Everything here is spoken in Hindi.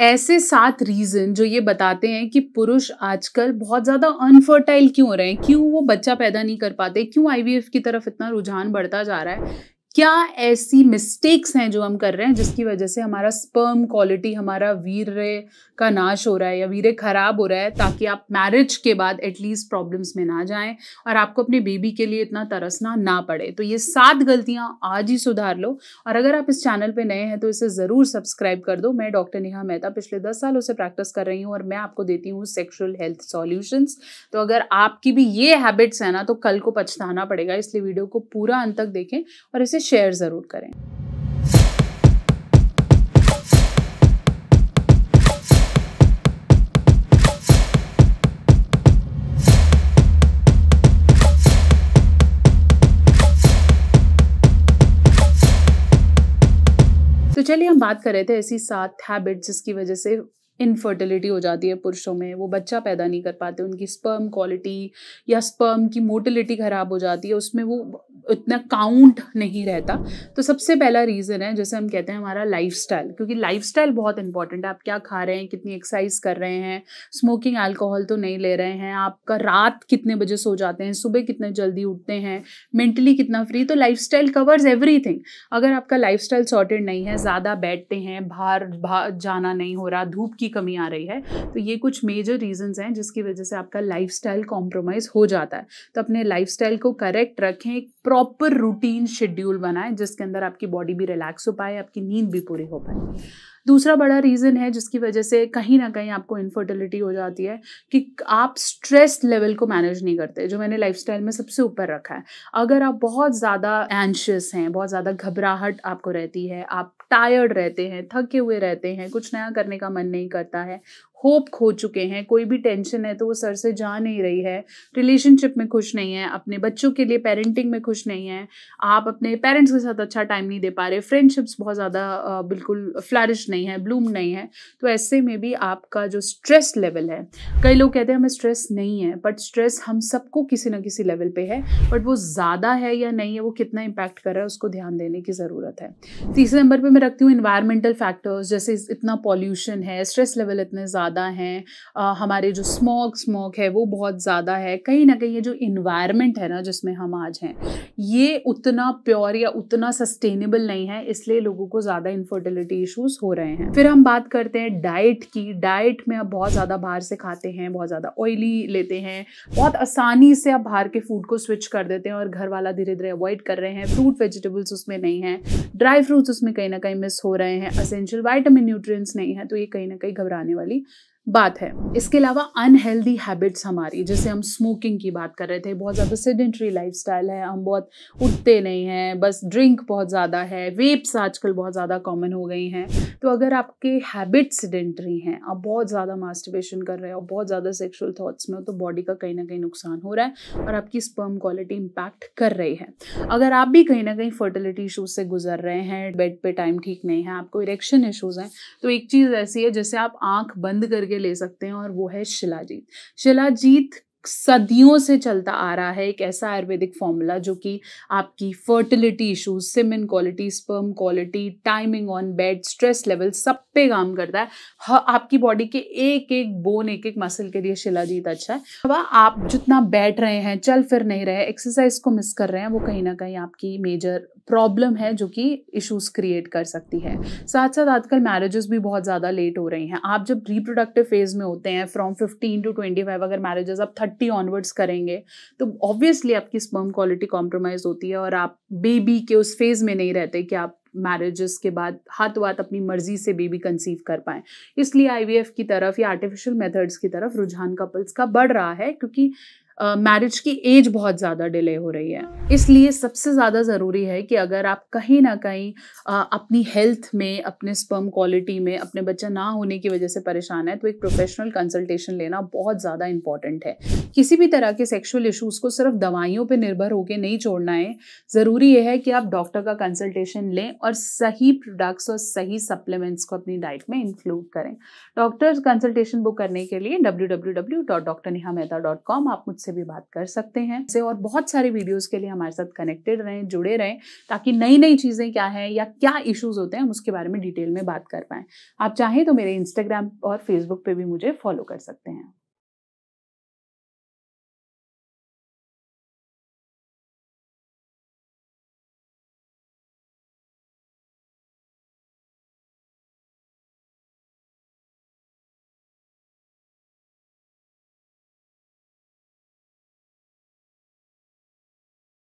ऐसे सात रीज़न जो ये बताते हैं कि पुरुष आजकल बहुत ज़्यादा अनफर्टाइल क्यों हो रहे हैं क्यों वो बच्चा पैदा नहीं कर पाते क्यों आईवीएफ की तरफ इतना रुझान बढ़ता जा रहा है क्या ऐसी मिस्टेक्स हैं जो हम कर रहे हैं जिसकी वजह से हमारा स्पर्म क्वालिटी हमारा वीर्य का नाश हो रहा है या वीर्य खराब हो रहा है ताकि आप मैरिज के बाद एटलीस्ट प्रॉब्लम्स में ना जाएं और आपको अपने बेबी के लिए इतना तरसना ना पड़े तो ये सात गलतियां आज ही सुधार लो और अगर आप इस चैनल पर नए हैं तो इसे ज़रूर सब्सक्राइब कर दो मैं डॉक्टर नेहा मेहता पिछले दस सालों से प्रैक्टिस कर रही हूँ और मैं आपको देती हूँ सेक्शुअल हेल्थ सॉल्यूशंस तो अगर आपकी भी ये हैबिट्स हैं ना तो कल को पछताना पड़ेगा इसलिए वीडियो को पूरा अंत तक देखें और इसे शेयर ज़रूर करें तो चलिए हम बात कर रहे थे ऐसी सात हैबिट जिसकी वजह से इनफर्टिलिटी हो जाती है पुरुषों में वो बच्चा पैदा नहीं कर पाते उनकी स्पर्म क्वालिटी या स्पर्म की मोटिलिटी ख़राब हो जाती है उसमें वो उतना काउंट नहीं रहता तो सबसे पहला रीज़न है जैसे हम कहते हैं हमारा लाइफ क्योंकि लाइफ बहुत इंपॉर्टेंट है आप क्या खा रहे हैं कितनी एक्सरसाइज कर रहे हैं स्मोकिंग अल्कोहल तो नहीं ले रहे हैं आपका रात कितने बजे सो जाते हैं सुबह कितने जल्दी उठते हैं मेंटली कितना फ्री तो लाइफ कवर्स एवरीथिंग अगर आपका लाइफ स्टाइल सॉर्टेड नहीं है ज़्यादा बैठते हैं बाहर बाहर जाना नहीं हो रहा धूप की कमी आ रही है तो ये कुछ मेजर रीजंस हैं जिसकी वजह से आपका लाइफ स्टाइल कॉम्प्रोमाइज़ हो जाता है तो अपने लाइफ स्टाइल को करेक्ट रखें प्रॉपर रूटीन शेड्यूल बनाएं जिसके अंदर आपकी बॉडी भी रिलैक्स हो पाए आपकी नींद भी पूरी हो पाए दूसरा बड़ा रीज़न है जिसकी वजह से कहीं ना कहीं आपको इनफर्टिलिटी हो जाती है कि आप स्ट्रेस लेवल को मैनेज नहीं करते जो मैंने लाइफस्टाइल में सबसे ऊपर रखा है अगर आप बहुत ज़्यादा एंशियस हैं बहुत ज़्यादा घबराहट आपको रहती है आप टायर्ड रहते हैं थके हुए रहते हैं कुछ नया करने का मन नहीं करता है होप खो चुके हैं कोई भी टेंशन है तो वो सर से जा नहीं रही है रिलेशनशिप में खुश नहीं है अपने बच्चों के लिए पेरेंटिंग में खुश नहीं है आप अपने पेरेंट्स के साथ अच्छा टाइम नहीं दे पा रहे फ्रेंडशिप्स बहुत ज़्यादा बिल्कुल फ्लरिश नहीं है ब्लूम नहीं है तो ऐसे में भी आपका जो स्ट्रेस लेवल है कई लोग कहते हैं हमें स्ट्रेस नहीं है बट स्ट्रेस हम सबको किसी ना किसी लेवल पर है बट वो ज़्यादा है या नहीं है वो कितना इम्पैक्ट कर रहा है उसको ध्यान देने की ज़रूरत है तीसरे नंबर पर मैं रखती हूँ इन्वायरमेंटल फैक्टर्स जैसे इतना पॉल्यूशन है स्ट्रेस लेवल इतने ज़्यादा ज़्यादा हैं हमारे जो स्मोक स्मोक है वो बहुत ज़्यादा है कहीं ना कहीं ये जो इन्वायरमेंट है ना जिसमें हम आज हैं ये उतना प्योर या उतना सस्टेनेबल नहीं है इसलिए लोगों को ज़्यादा इनफर्टिलिटी इशूज़ हो रहे हैं फिर हम बात करते हैं डाइट की डाइट में आप बहुत ज़्यादा बाहर से खाते हैं बहुत ज़्यादा ऑयली लेते हैं बहुत आसानी से आप बाहर के फूड को स्विच कर देते हैं और घर वाला धीरे धीरे अवॉइड कर रहे हैं फ्रूट वेजिटेबल्स उसमें नहीं है ड्राई फ्रूट्स उसमें कहीं ना कहीं मिस हो रहे हैं असेंशियल वाइटामिन न्यूट्रिएंट्स नहीं है तो ये कहीं ना कहीं घबराने वाली बात है इसके अलावा अनहेल्दी हैबिट्स हमारी जैसे हम स्मोकिंग की बात कर रहे थे बहुत ज़्यादा सेडेंट्री स्टाइल है हम बहुत उठते नहीं हैं बस ड्रिंक बहुत ज़्यादा है वेप्स आजकल बहुत ज़्यादा कॉमन हो गई हैं तो अगर आपके हैबिट्स सेडेंट्री हैं आप बहुत ज़्यादा मास्टिवेशन कर रहे हो बहुत ज़्यादा सेक्शुअल थाट्स में हो तो बॉडी का कहीं ना कहीं नुकसान हो रहा है और आपकी स्पर्म क्वालिटी इम्पैक्ट कर रही है अगर आप भी कहीं ना कहीं फर्टिलिटी इशूज़ से गुजर रहे हैं बेड पर टाइम ठीक नहीं है आपको इरेक्शन इशूज़ हैं तो एक चीज़ ऐसी है जैसे आप आँख बंद करके करके ले सकते हैं और वो है शिलाजीत शिलाजीत सदियों से चलता आ रहा है एक ऐसा आयुर्वेदिक फॉर्मूला जो कि आपकी fertility issues semen quality sperm quality timing on bed stress level सब पे काम करता है आपकी बॉडी के एक एक बोन एक एक मसल के लिए शिलाजीत अच्छा है अब आप जितना बैठ रहे हैं चल फिर नहीं रहे एक्सरसाइज को मिस कर रहे हैं वो कहीं ना कहीं आपकी मेजर प्रॉब्लम है जो कि इश्यूज क्रिएट कर सकती है साथ साथ आजकल मैरिजेस भी बहुत ज़्यादा लेट हो रही हैं आप जब रिप्रोडक्टिव फेज में होते हैं फ्रॉम फिफ्टीन टू फाइव अगर मैरिजेस आप थर्टी ऑनवर्ड्स करेंगे तो ऑब्वियसली आपकी स्पर्म क्वालिटी कॉम्प्रोमाइज होती है और आप बेबी के उस फेज में नहीं रहते कि आप मैरिजेस के बाद हाथ हाथ अपनी मर्जी से बेबी कंसीव कर पाएँ इसलिए आईवीएफ की तरफ या आर्टिफिशियल मेथड्स की तरफ रुझान कपल्स का बढ़ रहा है क्योंकि मैरिज uh, की एज बहुत ज़्यादा डिले हो रही है इसलिए सबसे ज़्यादा ज़रूरी है कि अगर आप कहीं ना कहीं अपनी हेल्थ में अपने स्पर्म क्वालिटी में अपने बच्चा ना होने की वजह से परेशान है तो एक प्रोफेशनल कंसल्टेशन लेना बहुत ज़्यादा इंपॉर्टेंट है किसी भी तरह के सेक्शुअल इशूज़ को सिर्फ दवाइयों पर निर्भर होकर नहीं छोड़ना है ज़रूरी यह है कि आप डॉक्टर का कंसल्टेशन लें और सही प्रोडक्ट्स और सही सप्लीमेंट्स को अपनी डाइट में इंक्लूड करें डॉक्टर कंसल्टेशन बुक करने के लिए डब्ल्यू आप मुझसे से भी बात कर सकते हैं से और बहुत सारे वीडियोस के लिए हमारे साथ कनेक्टेड रहें जुड़े रहें ताकि नई नई चीज़ें क्या है या क्या इश्यूज होते हैं हम उसके बारे में डिटेल में बात कर पाए आप चाहें तो मेरे इंस्टाग्राम और फेसबुक पर भी मुझे फॉलो कर सकते हैं